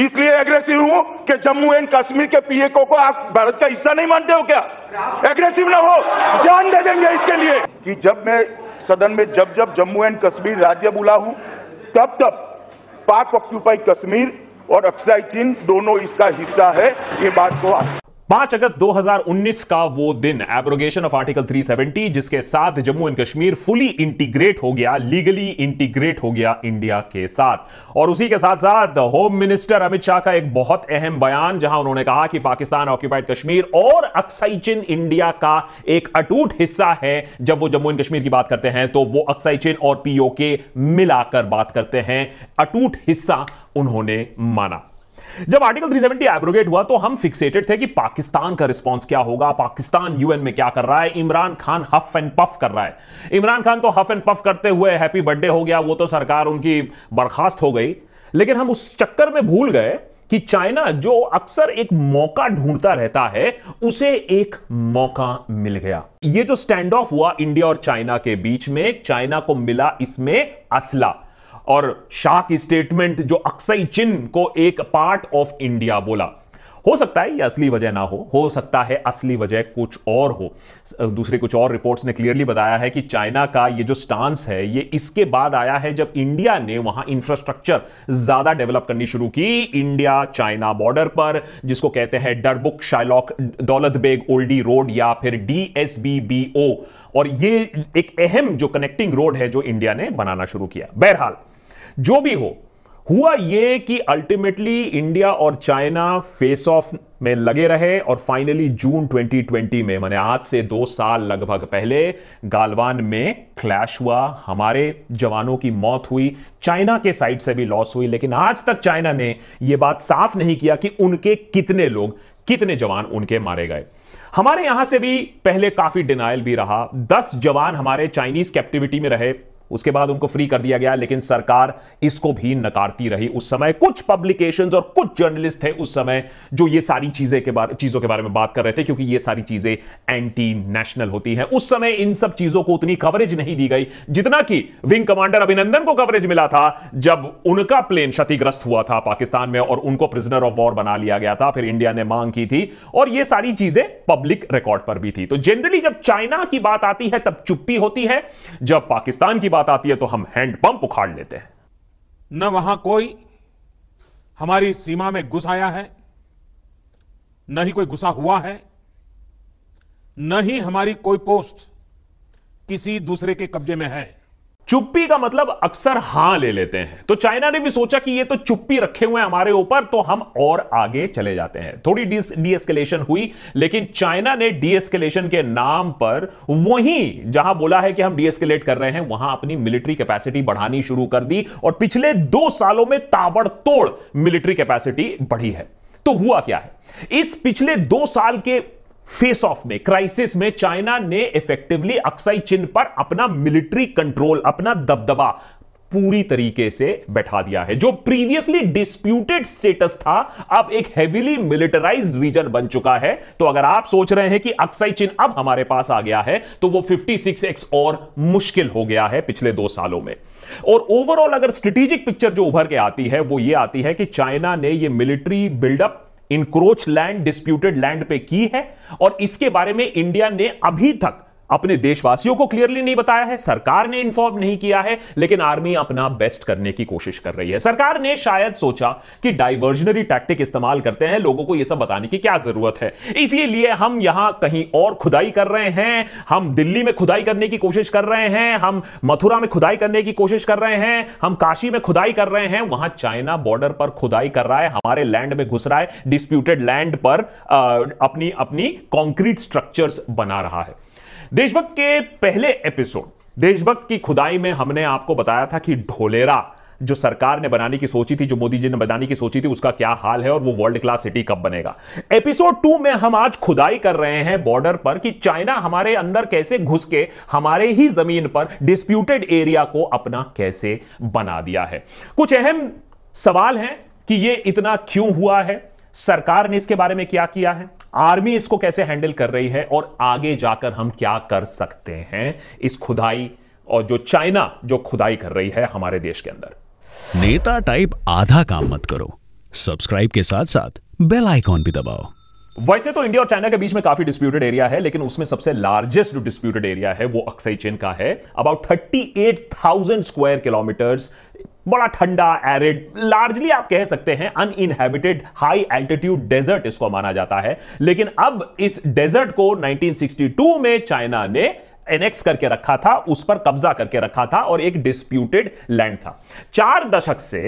इसलिए एग्रेसिव हूं कि जम्मू एंड कश्मीर के पीएको को आप भारत का हिस्सा नहीं मानते हो क्या एग्रेसिव ना हो जान दे देंगे इसके लिए कि जब मैं सदन में जब जब जम्मू एंड कश्मीर राज्य बुला हूं तब तब पाक ऑक्यूपाई कश्मीर और अक्साई चीन दोनों इसका हिस्सा है ये बात को तो आप पांच अगस्त 2019 का वो दिन एब्रोगेशन ऑफ आर्टिकल 370 जिसके साथ Jammu and Kashmir fully integrate हो गया लीगली इंटीग्रेट हो गया इंडिया के साथ और उसी के साथ साथ होम मिनिस्टर अमित शाह का एक बहुत अहम बयान जहां उन्होंने कहा कि पाकिस्तान ऑक्यूपाइड कश्मीर और अक्साई इंडिया का एक अटूट हिस्सा है जब वो जम्मू एंड कश्मीर की बात करते हैं तो वो अक्साई और पीओके मिलाकर बात करते हैं अटूट हिस्सा उन्होंने माना जब आर्टिकल 370 एब्रोगेट हुआ तो हम फिक्सेटेड थे कि पाकिस्तान का रिस्पांस क्या होगा पाकिस्तान यूएन में क्या कर रहा है Imran Khan huff and puff कर रहा है इमरान खान तो हफ एंड पफ करते हुए हैप्पी बर्थडे हो गया वो तो सरकार उनकी बर्खास्त हो गई लेकिन हम उस चक्कर में भूल गए कि चाइना जो अक्सर एक मौका ढूंढता रहता है उसे एक मौका मिल गया ये जो स्टैंड ऑफ हुआ इंडिया और चाइना के बीच में चाइना को मिला इसमें असला और शाह की स्टेटमेंट जो अक्सई चिन्ह को एक पार्ट ऑफ इंडिया बोला हो सकता है ये असली वजह ना हो हो सकता है असली वजह कुछ और हो दूसरे कुछ और रिपोर्ट्स ने क्लियरली बताया है कि चाइना का ये जो स्टांस है ये इसके बाद आया है जब इंडिया ने वहां इंफ्रास्ट्रक्चर ज्यादा डेवलप करनी शुरू की इंडिया चाइना बॉर्डर पर जिसको कहते हैं डरबुक शाइलॉक दौलत बेग ओल्डी रोड या फिर डी और ये एक अहम जो कनेक्टिंग रोड है जो इंडिया ने बनाना शुरू किया बहरहाल जो भी हो हुआ ये कि अल्टीमेटली इंडिया और चाइना फेस ऑफ में लगे रहे और फाइनली जून 2020 में मैंने आज से दो साल लगभग पहले गालवान में क्लैश हुआ हमारे जवानों की मौत हुई चाइना के साइड से भी लॉस हुई लेकिन आज तक चाइना ने यह बात साफ नहीं किया कि उनके कितने लोग कितने जवान उनके मारे गए हमारे यहां से भी पहले काफी डिनाइल भी रहा दस जवान हमारे चाइनीज कैप्टिविटी में रहे उसके बाद उनको फ्री कर दिया गया लेकिन सरकार इसको भी नकारती रही उस समय कुछ पब्लिकेशन और कुछ जर्नलिस्ट थे उस समय जो ये सारी चीजें के बारे चीजों के बारे में बात कर रहे थे क्योंकि ये सारी चीजें एंटी नेशनल होती हैं उस समय इन सब चीजों को उतनी कवरेज नहीं दी गई जितना कि विंग कमांडर अभिनंदन को कवरेज मिला था जब उनका प्लेन क्षतिग्रस्त हुआ था पाकिस्तान में और उनको प्रिजनर ऑफ वॉर बना लिया गया था फिर इंडिया ने मांग की थी और ये सारी चीजें पब्लिक रिकॉर्ड पर भी थी तो जनरली जब चाइना की बात आती है तब चुप्पी होती है जब पाकिस्तान की बात बात आती है तो हम हैंडपंप उखाड़ लेते हैं न वहां कोई हमारी सीमा में घुस आया है न ही कोई घुसा हुआ है न ही हमारी कोई पोस्ट किसी दूसरे के कब्जे में है चुप्पी का मतलब अक्सर हां ले लेते हैं तो चाइना ने भी सोचा कि ये तो चुप्पी रखे हुए हैं हमारे ऊपर तो हम और आगे चले जाते हैं थोड़ी डीएस्केलेशन हुई लेकिन चाइना ने डीएस्केलेशन के नाम पर वहीं जहां बोला है कि हम डीएस्केलेट कर रहे हैं वहां अपनी मिलिट्री कैपेसिटी बढ़ानी शुरू कर दी और पिछले दो सालों में ताबड़तोड़ मिलिट्री कैपेसिटी बढ़ी है तो हुआ क्या है इस पिछले दो साल के फेस ऑफ में क्राइसिस में चाइना ने इफेक्टिवली अक्साई चिन्ह पर अपना मिलिट्री कंट्रोल अपना दबदबा पूरी तरीके से बैठा दिया है जो प्रीवियसली डिस्प्यूटेड स्टेटस था अब एक हेविली मिलिटराइज रीजन बन चुका है तो अगर आप सोच रहे हैं कि अक्साई चिन्ह अब हमारे पास आ गया है तो वो 56x और मुश्किल हो गया है पिछले दो सालों में और ओवरऑल अगर स्ट्रेटेजिक पिक्चर जो उभर के आती है वो ये आती है कि चाइना ने ये military buildup encroach land disputed land पे की है और इसके बारे में इंडिया ने अभी तक अपने देशवासियों को क्लियरली नहीं बताया है सरकार ने इन्फॉर्म नहीं किया है लेकिन आर्मी अपना बेस्ट करने की कोशिश कर रही है सरकार ने शायद सोचा कि डाइवर्जनरी टैक्टिक इस्तेमाल करते हैं लोगों को यह सब बताने की क्या जरूरत है इसीलिए हम यहां कहीं और खुदाई कर रहे हैं हम दिल्ली में खुदाई करने की कोशिश कर रहे हैं हम मथुरा में खुदाई करने की कोशिश कर रहे हैं हम काशी में खुदाई कर रहे हैं वहां चाइना बॉर्डर पर खुदाई कर रहा है हमारे लैंड में घुस रहा है डिस्प्यूटेड लैंड पर अपनी अपनी कॉन्क्रीट स्ट्रक्चर्स बना रहा है देशभक्त के पहले एपिसोड देशभक्त की खुदाई में हमने आपको बताया था कि ढोलेरा जो सरकार ने बनाने की सोची थी जो मोदी जी ने बनाने की सोची थी उसका क्या हाल है और वो वर्ल्ड क्लास सिटी कब बनेगा एपिसोड टू में हम आज खुदाई कर रहे हैं बॉर्डर पर कि चाइना हमारे अंदर कैसे घुस के हमारे ही जमीन पर डिस्प्यूटेड एरिया को अपना कैसे बना दिया है कुछ अहम सवाल हैं कि ये इतना क्यों हुआ है सरकार ने इसके बारे में क्या किया है आर्मी इसको कैसे हैंडल कर रही है और आगे जाकर हम क्या कर सकते हैं इस खुदाई और जो चाइना जो खुदाई कर रही है हमारे देश के अंदर नेता टाइप आधा काम मत करो सब्सक्राइब के साथ साथ बेल आइकॉन भी दबाओ वैसे तो इंडिया और चाइना के बीच में काफी डिस्प्यूटेड एरिया है लेकिन उसमें सबसे लार्जेस्ट जो डिस्प्यूटेड एरिया है वो अक्सई चेन का है about thirty eight thousand square kilometres बड़ा ठंडा एरिड लार्जली आप कह सकते हैं इनहेबिटेड हाई एल्टीट्यूड डेजर्ट इसको माना जाता है लेकिन अब इस डेजर्ट को 1962 में चाइना ने एनेक्स करके रखा था उस पर कब्जा करके रखा था और एक डिस्प्यूटेड लैंड था चार दशक से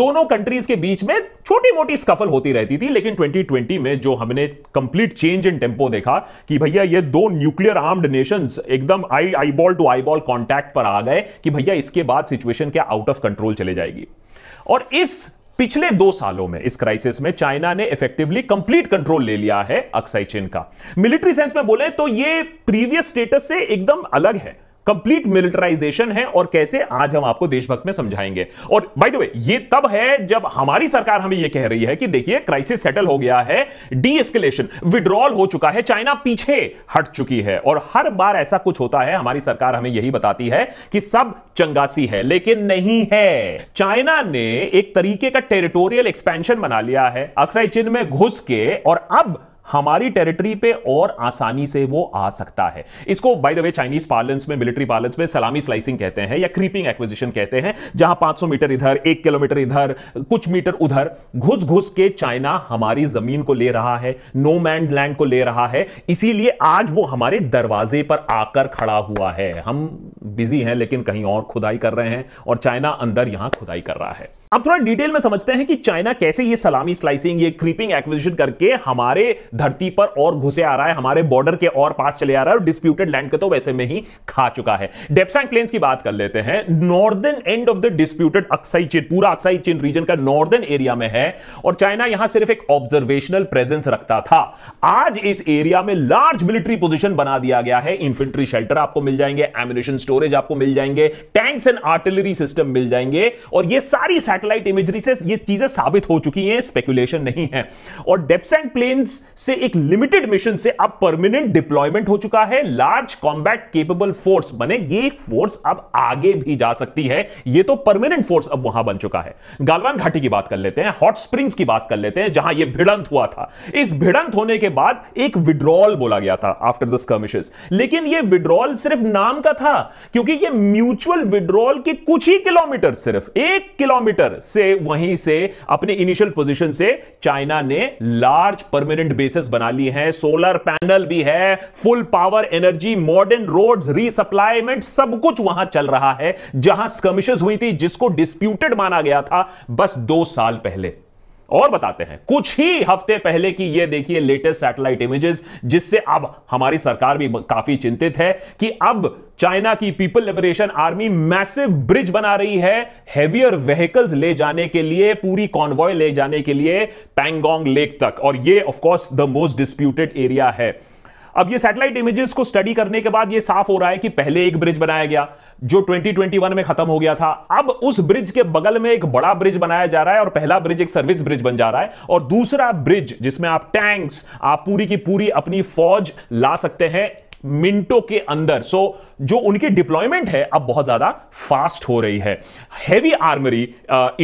दोनों कंट्रीज के बीच में छोटी मोटी स्कफल होती रहती थी लेकिन 2020 में जो हमने कंप्लीट चेंज इन टेम्पो देखा कि भैया ये दो न्यूक्लियर आर्म्ड नेशंस एकदम eye eyeball to eyeball contact पर आ गए कि भैया इसके बाद सिचुएशन क्या आउट ऑफ कंट्रोल चले जाएगी और इस पिछले दो सालों में इस क्राइसिस में चाइना ने इफेक्टिवली कंप्लीट कंट्रोल ले लिया है अक्साई चीन का मिलिट्री सेंस में बोले तो ये प्रीवियस स्टेटस से एकदम अलग है कंप्लीट मिलिटराइजेशन है और कैसे आज हम आपको देशभक्त में समझाएंगे और बाय द वे ये तब है जब हमारी सरकार हमें यह कह रही है कि देखिए क्राइसिस सेटल हो गया है डीएस्केलेशन विड्रॉल हो चुका है चाइना पीछे हट चुकी है और हर बार ऐसा कुछ होता है हमारी सरकार हमें यही बताती है कि सब चंगासी है लेकिन नहीं है चाइना ने एक तरीके का टेरिटोरियल एक्सपेंशन बना लिया है अक्साई चिन्ह में घुस के और अब हमारी टेरिटरी पे और आसानी से वो आ सकता है इसको by the way Chinese parlance में मिलिट्री पार्लेंस में सलामी स्लाइसिंग कहते हैं या क्रीपिंग एक्विजिशन कहते हैं जहां 500 मीटर इधर एक किलोमीटर इधर कुछ मीटर उधर घुस घुस के चाइना हमारी जमीन को ले रहा है नो मैंड लैंड को ले रहा है इसीलिए आज वो हमारे दरवाजे पर आकर खड़ा हुआ है हम बिजी हैं लेकिन कहीं और खुदाई कर रहे हैं और चाइना अंदर यहां खुदाई कर रहा है अब थोड़ा डिटेल में समझते हैं कि चाइना कैसे ये सलामी स्लाइसिंग ये क्रीपिंग एक्विजिशन करके हमारे धरती पर और घुसे आ रहा है हमारे बॉर्डर के और पास चले आ रहा है और डिस्प्यूटेड लैंड को तो वैसे में ही खा चुका है डेपसैंग प्लेन्स की बात कर लेते हैं northern end of the disputed Aksai Chin पूरा अक्साई चीन रीजन का नॉर्दर्न एरिया में है और चाइना यहां सिर्फ एक ऑब्जर्वेशनल प्रेजेंस रखता था आज इस एरिया में लार्ज मिलिट्री पोजिशन बना दिया गया है इन्फेंट्री शेल्टर आपको मिल जाएंगे एम्यूनेशन स्टोरेज आपको मिल जाएंगे टैंक्स एंड आर्टिलरी सिस्टम मिल जाएंगे और ये सारी सैटेलाइट इमेजरी से ये चीजें साबित हो चुकी हैं स्पेकुलेशन नहीं है और डेप्सैंग प्लेन्स से एक लिमिटेड मिशन से अब परमानेंट डिप्लॉयमेंट हो चुका है लार्ज कॉम्बैट केपेबल फोर्स बने ये एक फोर्स अब आगे भी जा सकती है ये तो परमानेंट फोर्स अब वहां बन चुका है गालवान घाटी की बात कर लेते हैं हॉट स्प्रिंग्स की बात कर लेते हैं जहां ये भिड़ंत हुआ था इस भिड़ंत होने के बाद एक विड्रॉल बोला गया था आफ्टर द स्कर्मिशेस लेकिन ये विड्रॉल सिर्फ नाम का था क्योंकि ये म्यूचुअल विड्रॉल के कुछ ही किलोमीटर सिर्फ एक किलोमीटर डॉलर से वहीं से अपने इनिशियल पोजीशन से चाइना ने लार्ज परमानेंट बेसिस बना ली है सोलर पैनल भी है full power energy modern roads resupplyment सब कुछ वहां चल रहा है जहां स्कमिशेस हुई थी जिसको डिस्प्यूटेड माना गया था बस दो साल पहले और बताते हैं कुछ ही हफ्ते पहले की यह देखिए लेटेस्ट सैटेलाइट इमेजेस जिससे अब हमारी सरकार भी काफी चिंतित है कि अब चाइना की People Liberation Army massive bridge बना रही है हेवियर व्हीकल्स ले जाने के लिए पूरी कॉन्वॉय ले जाने के लिए पैंगोंग लेक तक और ये of course the most disputed area है अब ये सैटेलाइट इमेजेस को स्टडी करने के बाद ये साफ हो रहा है कि पहले एक ब्रिज बनाया गया जो 2021 में खत्म हो गया था अब उस ब्रिज के बगल में एक बड़ा ब्रिज बनाया जा रहा है और पहला ब्रिज एक सर्विस ब्रिज बन जा रहा है और दूसरा ब्रिज जिसमें आप टैंक्स आप पूरी की पूरी अपनी फौज ला सकते हैं मिनटों के अंदर सो so, जो उनकी डिप्लॉयमेंट है अब बहुत ज्यादा फास्ट हो रही है हैवी आर्मरी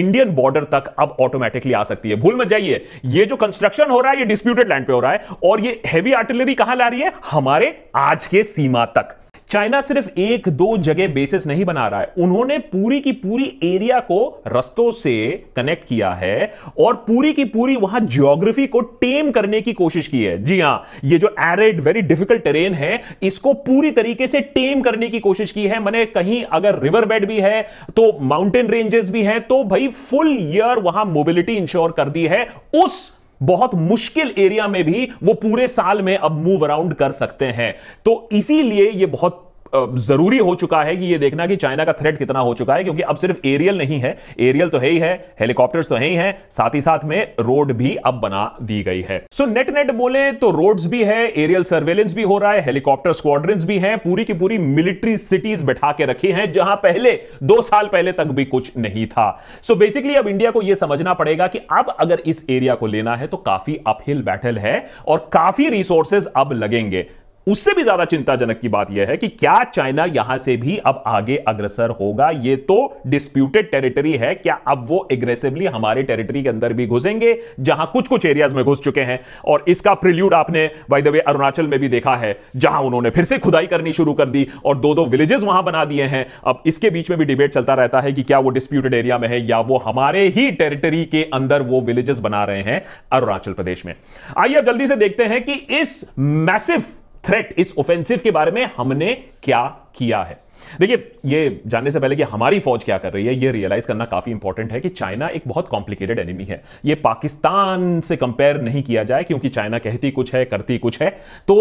इंडियन बॉर्डर तक अब ऑटोमेटिकली आ सकती है भूल मत जाइए ये जो कंस्ट्रक्शन हो रहा है ये डिस्प्यूटेड लैंड पे हो रहा है और ये हैवी आर्टिलरी कहां ला रही है हमारे आज के सीमा तक चाइना सिर्फ एक दो जगह बेसिस नहीं बना रहा है उन्होंने पूरी की पूरी एरिया को रस्तों से कनेक्ट किया है और पूरी की पूरी वहां ज्योग्राफी को टेम करने की कोशिश की है जी हां ये जो एरेड वेरी डिफिकल्ट टेरेन है इसको पूरी तरीके से टेम करने की कोशिश की है मैंने कहीं अगर रिवर बेड भी है तो माउंटेन रेंजेस भी हैं तो भाई फुल ईयर वहां मोबिलिटी इंश्योर कर दी है उस बहुत मुश्किल एरिया में भी वो पूरे साल में अब मूव अराउंड कर सकते हैं तो इसीलिए ये बहुत जरूरी हो चुका है कि ये देखना कि चाइना का थ्रेट कितना हो चुका है क्योंकि अब सिर्फ एरियल नहीं है एरियल तो है ही है हेलीकॉप्टर्स तो है ही है साथ ही साथ में रोड भी अब बना दी गई है सो नेट नेट बोले तो रोड्स भी है एरियल सर्वेलेंस भी हो रहा है हेलीकॉप्टर स्क्वाड्रंस भी हैं पूरी की पूरी मिलिट्री सिटीज बैठा के रखी हैं जहां पहले दो साल पहले तक भी कुछ नहीं था सो so बेसिकली अब इंडिया को यह समझना पड़ेगा कि अब अगर इस एरिया को लेना है तो काफी अपहिल बैटल है और काफी रिसोर्सेज अब लगेंगे उससे भी ज्यादा चिंताजनक की बात यह है कि क्या चाइना यहां से भी अब आगे अग्रसर होगा यह तो डिस्प्यूटेड टेरिटरी है क्या अब वो एग्रेसिवली हमारे टेरिटरी के अंदर भी घुसेंगे जहां कुछ कुछ एरियाज में घुस चुके हैं और इसका प्रिल्यूड आपने द वे अरुणाचल में भी देखा है जहां उन्होंने फिर से खुदाई करनी शुरू कर दी और दो दो विलेजेस वहां बना दिए हैं अब इसके बीच में भी डिबेट चलता रहता है कि क्या वो डिस्प्यूटेड एरिया में है या वो हमारे ही टेरिटरी के अंदर वो विलेजेस बना रहे हैं अरुणाचल प्रदेश में आइए अब जल्दी से देखते हैं कि इस मैसिव थ्रेट इस ऑफेंसिव के बारे में हमने क्या किया है देखिए ये जानने से पहले कि हमारी फौज क्या कर रही है ये रियलाइज करना काफी इंपॉर्टेंट है कि चाइना एक बहुत कॉम्प्लिकेटेड एनिमी है ये पाकिस्तान से कंपेयर नहीं किया जाए क्योंकि चाइना कहती कुछ है करती कुछ है तो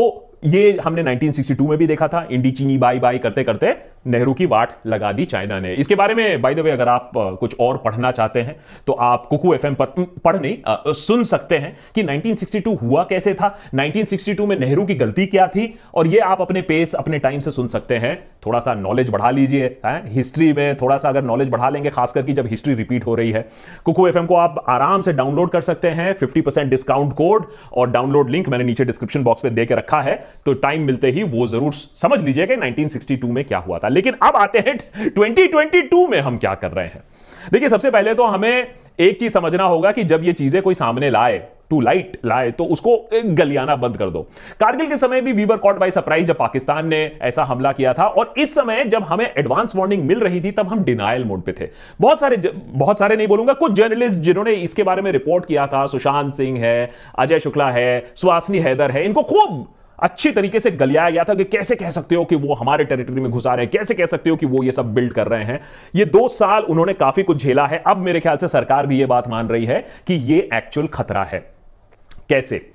ये हमने 1962 में भी देखा था इंडी चीनी बाई बाई करते करते नेहरू की वाट लगा दी चाइना ने इसके बारे में बाय द वे अगर आप कुछ और पढ़ना चाहते हैं तो आप कुकू एफएम पर पढ़ नहीं आ, सुन सकते हैं कि 1962 हुआ कैसे था 1962 में नेहरू की गलती क्या थी और ये आप अपने पेस अपने टाइम से सुन सकते हैं थोड़ा सा नॉलेज बढ़ा लीजिए लीजिए हिस्ट्री में थोड़ा सा अगर नॉलेज बढ़ा लेंगे खास करके जब हिस्ट्री रिपीट हो रही है कुकू एफ को आप आराम से डाउनलोड कर सकते हैं 50% डिस्काउंट कोड और डाउनलोड लिंक मैंने नीचे डिस्क्रिप्शन बॉक्स में देकर रखा है तो टाइम मिलते ही वो जरूर समझ लीजिए कि 1962 में क्या हुआ था लेकिन अब आते हैं 2022 में हम क्या कर रहे हैं देखिए सबसे पहले तो हमें एक चीज समझना होगा कि जब ये चीजें कोई सामने लाए टू लाइट लाए तो उसको गलियाना बंद कर दो कारगिल के समय भी वीवर कॉट बाय सरप्राइज जब पाकिस्तान ने ऐसा हमला किया था और इस समय जब हमें एडवांस वार्निंग मिल रही थी तब हम डिनाइल मोड पे थे बहुत सारे बहुत सारे नहीं बोलूंगा कुछ जर्नलिस्ट जिन्होंने इसके बारे में रिपोर्ट किया था सुशांत सिंह है अजय शुक्ला है सुहासनी हैदर है इनको खूब अच्छी तरीके से गलियाया गया था कि कैसे कह सकते हो कि वो हमारे टेरिटरी में घुसा रहे हैं कैसे कह सकते हो कि वो ये सब बिल्ड कर रहे हैं ये दो साल उन्होंने काफी कुछ झेला है अब मेरे ख्याल से सरकार भी ये बात मान रही है कि ये एक्चुअल खतरा है कैसे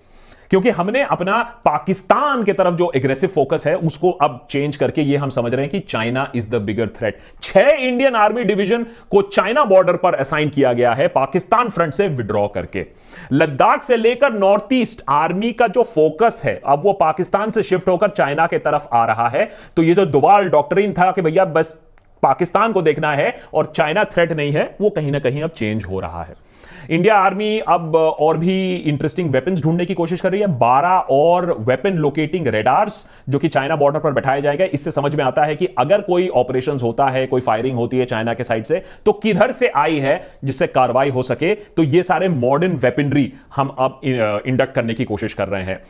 क्योंकि हमने अपना पाकिस्तान के तरफ जो एग्रेसिव फोकस है उसको अब चेंज करके ये हम समझ रहे हैं कि China is the bigger threat छह इंडियन आर्मी डिवीजन को चाइना बॉर्डर पर असाइन किया गया है पाकिस्तान फ्रंट से विड्रॉ करके लद्दाख से लेकर नॉर्थ ईस्ट आर्मी का जो फोकस है अब वो पाकिस्तान से शिफ्ट होकर चाइना के तरफ आ रहा है तो ये जो दुवाल डॉक्टरिन था कि भैया बस पाकिस्तान को देखना है और चाइना थ्रेट नहीं है वो कहीं ना कहीं अब चेंज हो रहा है इंडिया आर्मी अब और भी इंटरेस्टिंग वेपन ढूंढने की कोशिश कर रही है बारह और वेपन लोकेटिंग रेडार्स जो कि चाइना बॉर्डर पर बैठाया जाएगा इससे समझ में आता है कि अगर कोई ऑपरेशन होता है कोई फायरिंग होती है चाइना के साइड से तो किधर से आई है जिससे कार्रवाई हो सके तो ये सारे मॉडर्न वेपनरी हम अब इंडक्ट करने की कोशिश कर रहे हैं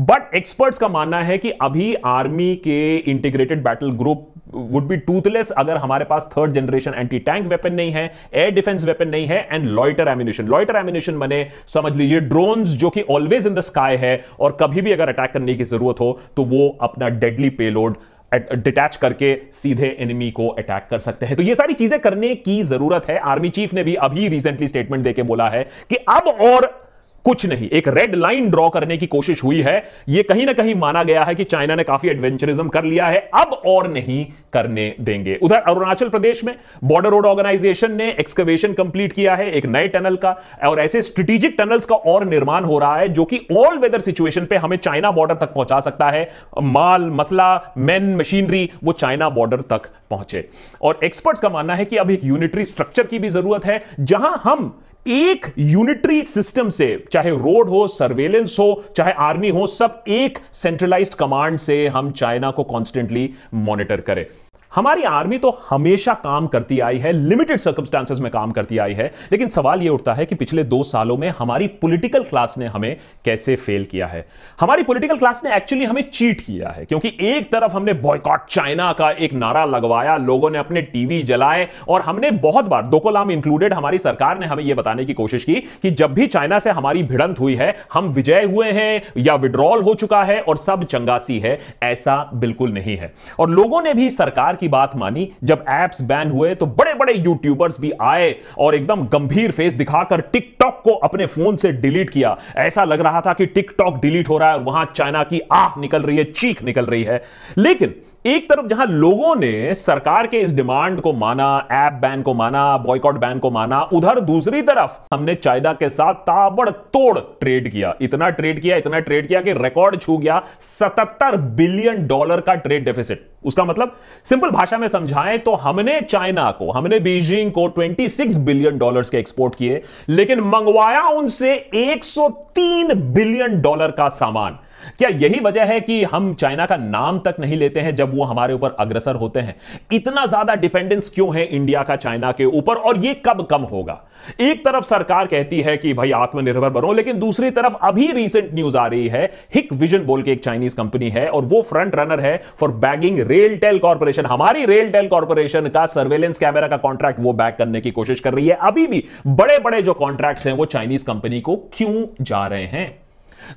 बट एक्सपर्ट्स का मानना है कि अभी आर्मी के integrated battle group would be toothless अगर हमारे पास third generation anti tank weapon नहीं है एयर डिफेंस वेपन नहीं है and loiter ammunition loiter ammunition बने समझ लीजिए ड्रोन जो कि ऑलवेज इन द स्काई है और कभी भी अगर अटैक करने की जरूरत हो तो वो अपना डेडली पेलोड डिटैच करके सीधे एनिमी को अटैक कर सकते हैं तो ये सारी चीजें करने की जरूरत है आर्मी चीफ ने भी अभी रिसेंटली स्टेटमेंट देके बोला है कि अब और कुछ नहीं एक रेड लाइन ड्रॉ करने की कोशिश हुई है यह कहीं ना कहीं माना गया है कि चाइना ने काफी एडवेंचरिज्म कर लिया है अब और नहीं करने देंगे उधर अरुणाचल प्रदेश में बॉर्डर रोड ऑर्गेनाइजेशन ने एक्सकवेशन कंप्लीट किया है एक नए टनल का और ऐसे स्ट्रेटेजिक टनल्स का और निर्माण हो रहा है जो कि ऑल वेदर सिचुएशन पे हमें चाइना बॉर्डर तक पहुंचा सकता है माल मसला मैन मशीनरी वो चाइना बॉर्डर तक पहुंचे और एक्सपर्ट्स का मानना है कि अब एक यूनिटरी स्ट्रक्चर की भी जरूरत है जहां हम एक यूनिटरी सिस्टम से चाहे रोड हो सर्वेलेंस हो चाहे आर्मी हो सब एक सेंट्रलाइज्ड कमांड से हम चाइना को कॉन्स्टेंटली मॉनिटर करें हमारी आर्मी तो हमेशा काम करती आई है लिमिटेड सर्कमस्टांसेस में काम करती आई है लेकिन सवाल यह उठता है कि पिछले दो सालों में हमारी पॉलिटिकल क्लास ने हमें कैसे फेल किया है हमारी पॉलिटिकल क्लास ने एक्चुअली हमें चीट किया है क्योंकि एक तरफ हमने बॉयकॉट चाइना का एक नारा लगवाया लोगों ने अपने टीवी जलाए और हमने बहुत बार दोकोलाम इंक्लूडेड हमारी सरकार ने हमें यह बताने की कोशिश की कि जब भी चाइना से हमारी भिड़ंत हुई है हम विजय हुए हैं या विड्रॉल हो चुका है और सब चंगासी है ऐसा बिल्कुल नहीं है और लोगों ने भी सरकार की बात मानी जब एप्स बैन हुए तो बड़े बड़े यूट्यूबर्स भी आए और एकदम गंभीर फेस दिखाकर टिकटॉक को अपने फोन से डिलीट किया ऐसा लग रहा था कि टिकटॉक डिलीट हो रहा है और वहां चाइना की आह निकल रही है चीख निकल रही है लेकिन एक तरफ जहां लोगों ने सरकार के इस डिमांड को माना ऐप बैन को माना बॉयकॉट बैन को माना उधर दूसरी तरफ हमने चाइना के साथ ताबड़तोड़ ट्रेड किया इतना ट्रेड किया इतना ट्रेड किया कि रिकॉर्ड छू गया 77 बिलियन डॉलर का ट्रेड डेफिसिट उसका मतलब सिंपल भाषा में समझाएं तो हमने चाइना को हमने बीजिंग को 26 बिलियन डॉलर्स के एक्सपोर्ट किए लेकिन मंगवाया उनसे 103 बिलियन डॉलर का सामान क्या यही वजह है कि हम चाइना का नाम तक नहीं लेते हैं जब वो हमारे ऊपर अग्रसर होते हैं इतना ज्यादा डिपेंडेंस क्यों है इंडिया का चाइना के ऊपर और ये कब कम होगा एक तरफ सरकार कहती है कि भाई आत्मनिर्भर बनो लेकिन दूसरी तरफ अभी रिसेंट न्यूज आ रही है हिक विजन बोल के एक चाइनीज कंपनी है और वो फ्रंट रनर है फॉर बैगिंग टेल कॉरपोरेशन हमारी टेल कॉरपोरेशन का सर्वेलेंस कैमरा का कॉन्ट्रैक्ट वो बैग करने की कोशिश कर रही है अभी भी बड़े बड़े जो कॉन्ट्रैक्ट हैं वो चाइनीज कंपनी को क्यों जा रहे हैं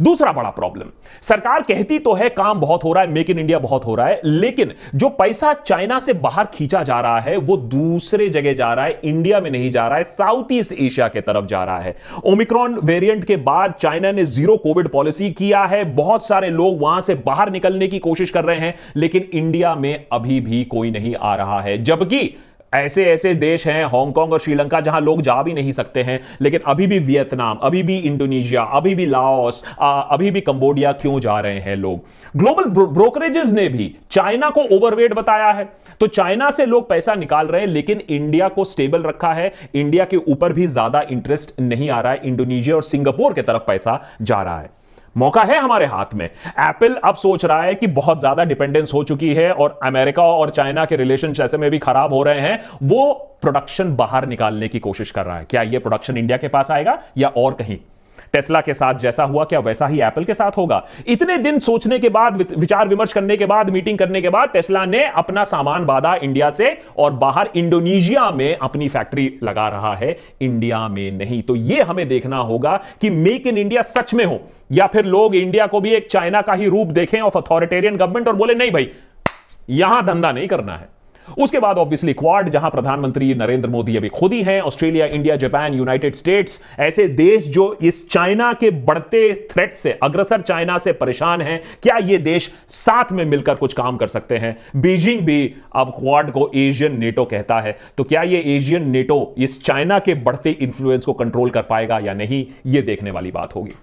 दूसरा बड़ा प्रॉब्लम सरकार कहती तो है काम बहुत हो रहा है मेक इन इंडिया बहुत हो रहा है लेकिन जो पैसा चाइना से बाहर खींचा जा रहा है वो दूसरे जगह जा रहा है इंडिया में नहीं जा रहा है साउथ ईस्ट एशिया के तरफ जा रहा है ओमिक्रॉन वेरियंट के बाद चाइना ने जीरो कोविड पॉलिसी किया है बहुत सारे लोग वहां से बाहर निकलने की कोशिश कर रहे हैं लेकिन इंडिया में अभी भी कोई नहीं आ रहा है जबकि ऐसे ऐसे देश हैं हांगकांग और श्रीलंका जहां लोग जा भी नहीं सकते हैं लेकिन अभी भी वियतनाम अभी भी इंडोनेशिया अभी भी लाओस अभी भी कंबोडिया क्यों जा रहे हैं लोग ग्लोबल ब्रोकरेजेस ने भी चाइना को ओवरवेट बताया है तो चाइना से लोग पैसा निकाल रहे हैं लेकिन इंडिया को स्टेबल रखा है इंडिया के ऊपर भी ज्यादा इंटरेस्ट नहीं आ रहा है इंडोनेशिया और सिंगापुर की तरफ पैसा जा रहा है मौका है हमारे हाथ में एप्पल अब सोच रहा है कि बहुत ज्यादा डिपेंडेंस हो चुकी है और अमेरिका और चाइना के रिलेशन ऐसे में भी खराब हो रहे हैं वो प्रोडक्शन बाहर निकालने की कोशिश कर रहा है क्या यह प्रोडक्शन इंडिया के पास आएगा या और कहीं टेस्ला के साथ जैसा हुआ क्या वैसा ही एप्पल के साथ होगा इतने दिन सोचने के बाद विचार विमर्श करने के बाद मीटिंग करने के बाद टेस्ला ने अपना सामान बाधा इंडिया से और बाहर इंडोनेशिया में अपनी फैक्ट्री लगा रहा है इंडिया में नहीं तो यह हमें देखना होगा कि मेक इन इंडिया सच में हो या फिर लोग इंडिया को भी एक चाइना का ही रूप देखें ऑफ अथॉरिटेरियन गवर्नमेंट और बोले नहीं भाई यहां धंधा नहीं करना है उसके बाद ऑब्वियसली क्वाड जहां प्रधानमंत्री नरेंद्र मोदी अभी खुद ही हैं Australia India Japan United States ऐसे देश जो इस चाइना के बढ़ते थ्रेट से अग्रसर चाइना से परेशान हैं क्या ये देश साथ में मिलकर कुछ काम कर सकते हैं बीजिंग भी अब क्वाड को एशियन नेटो कहता है तो क्या ये एशियन नेटो इस चाइना के बढ़ते इंफ्लुएंस को कंट्रोल कर पाएगा या नहीं ये देखने वाली बात होगी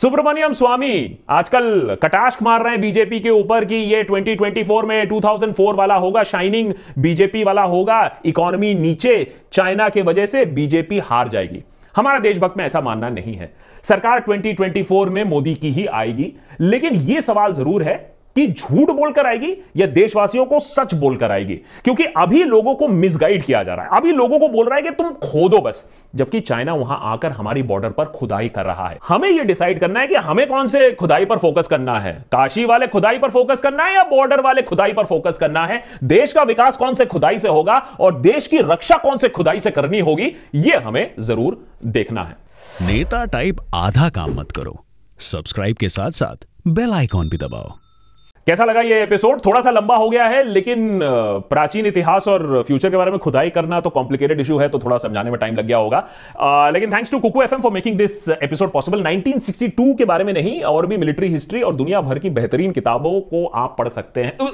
सुब्रमण्यम स्वामी आजकल कटाश मार रहे हैं बीजेपी के ऊपर कि ये 2024 में 2004 वाला होगा शाइनिंग बीजेपी वाला होगा इकोनॉमी नीचे चाइना के वजह से बीजेपी हार जाएगी हमारा देशभक्त में ऐसा मानना नहीं है सरकार 2024 में मोदी की ही आएगी लेकिन यह सवाल जरूर है कि झूठ बोलकर आएगी या देशवासियों को सच बोलकर आएगी क्योंकि अभी लोगों को मिसगाइड किया जा रहा है अभी लोगों को बोल रहा है कि तुम खोदो बस जबकि चाइना वहां आकर हमारी बॉर्डर पर खुदाई कर रहा है हमें यह डिसाइड करना है कि हमें कौन से खुदाई पर फोकस करना है काशी वाले खुदाई पर फोकस करना है या बॉर्डर वाले खुदाई पर फोकस करना है देश का विकास कौन से खुदाई से होगा और देश की रक्षा कौन से खुदाई से करनी होगी यह हमें जरूर देखना है नेता टाइप आधा काम मत करो सब्सक्राइब के साथ साथ बेल आइकॉन भी दबाओ कैसा लगा ये एपिसोड थोड़ा सा लंबा हो गया है लेकिन प्राचीन इतिहास और फ्यूचर के बारे में खुदाई करना तो कॉम्प्लिकेटेड इशू है तो थोड़ा समझाने में टाइम लग गया होगा आ, लेकिन thanks to Kuku FM for making this episode possible 1962 के बारे में नहीं और भी मिलिट्री हिस्ट्री और दुनिया भर की बेहतरीन किताबों को आप पढ़ सकते हैं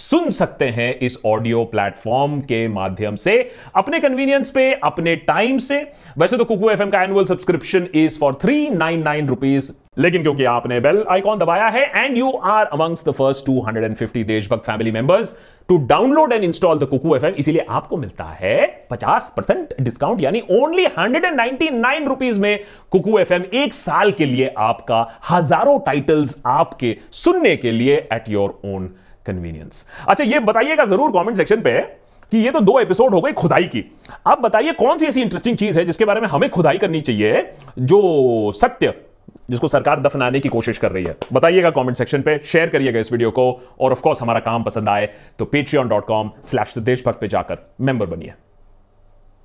सुन सकते हैं इस ऑडियो प्लेटफॉर्म के माध्यम से अपने कन्वीनियंस पे अपने टाइम से वैसे तो कुकू एफ का annual subscription is for three nine nine rupees लेकिन क्योंकि आपने बेल आइकॉन दबाया है and you are amongst the first 250 देशभक्त family members to download and install the Kuku FM इसीलिए आपको मिलता है 50 परसेंट डिस्काउंट यानी ओनली 199 रुपीस में कुकू एफ एक साल के लिए आपका हजारों टाइटल्स आपके सुनने के लिए एट योर ओन कन्वीनियंस अच्छा ये बताइएगा जरूर कॉमेंट सेक्शन पे कि ये तो दो एपिसोड हो गई खुदाई की आप बताइए कौन सी ऐसी इंटरेस्टिंग चीज है जिसके बारे में हमें खुदाई करनी चाहिए जो सत्य जिसको सरकार दफनाने की कोशिश कर रही है बताइएगा कमेंट सेक्शन पे शेयर करिएगा इस वीडियो को और ऑफ कोर्स हमारा काम पसंद आए तो patreon.com/देशभक्त पे जाकर मेंबर बनिए